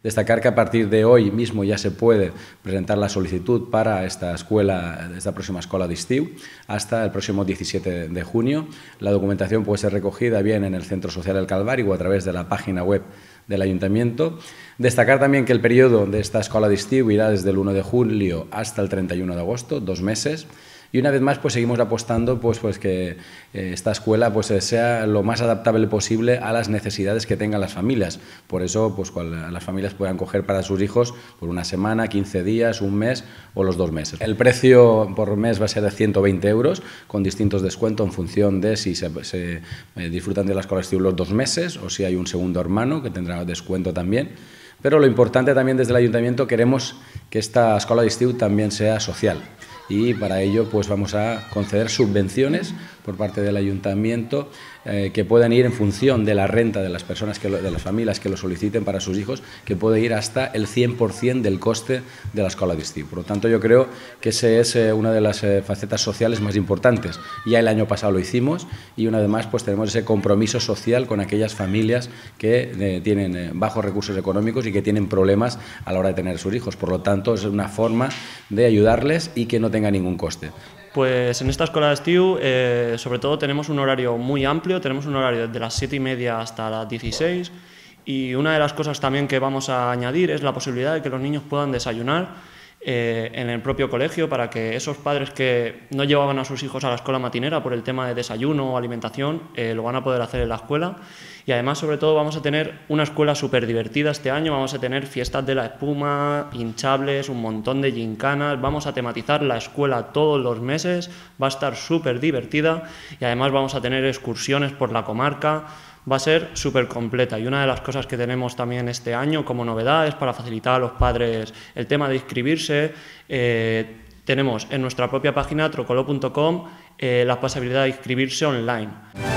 Destacar que a partir de hoy mismo ya se puede presentar la solicitud para esta escuela, esta próxima escuela de ISTIU, hasta el próximo 17 de junio. La documentación puede ser recogida bien en el Centro Social del Calvario o a través de la página web del Ayuntamiento. Destacar también que el periodo de esta escuela de ISTIU irá desde el 1 de julio hasta el 31 de agosto, dos meses. Y una vez más, pues seguimos apostando pues, pues que eh, esta escuela pues, eh, sea lo más adaptable posible a las necesidades que tengan las familias. Por eso, pues eh, las familias puedan coger para sus hijos por una semana, 15 días, un mes o los dos meses. El precio por mes va a ser de 120 euros, con distintos descuentos en función de si se, disfrutan de la Escuela escolaridad los dos meses o si hay un segundo hermano que tendrá descuento también. Pero lo importante también desde el ayuntamiento queremos que esta escuela de también sea social, y para ello pues vamos a conceder subvenciones por parte del ayuntamiento eh, que puedan ir en función de la renta de las personas, de las familias que lo soliciten para sus hijos, que puede ir hasta el 100% del coste de la escuela Vistí. Por lo tanto, yo creo que esa es eh, una de las eh, facetas sociales más importantes. Ya el año pasado lo hicimos y una vez más pues tenemos ese compromiso social con aquellas familias que tienen bajos recursos económicos y que tienen problemas a la hora de tener sus hijos. Por lo tanto, es una forma de ayudarles y que no tengan tenga ningún coste? Pues en esta escuela de sobre todo, tenemos un horario muy amplio, tenemos un horario desde las 7 y media hasta las 16. Y una de las cosas también que vamos a añadir es la posibilidad de que los niños puedan desayunar eh, en el propio colegio para que esos padres que no llevaban a sus hijos a la escuela matinera por el tema de desayuno o alimentación eh, lo van a poder hacer en la escuela. Y además, sobre todo, vamos a tener una escuela súper divertida este año. Vamos a tener fiestas de la espuma, hinchables, un montón de gincanas. Vamos a tematizar la escuela todos los meses. Va a estar súper divertida. Y además vamos a tener excursiones por la comarca va a ser súper completa. Y una de las cosas que tenemos también este año como novedades para facilitar a los padres el tema de inscribirse, eh, tenemos en nuestra propia página trocoló.com... Eh, la posibilidad de inscribirse online.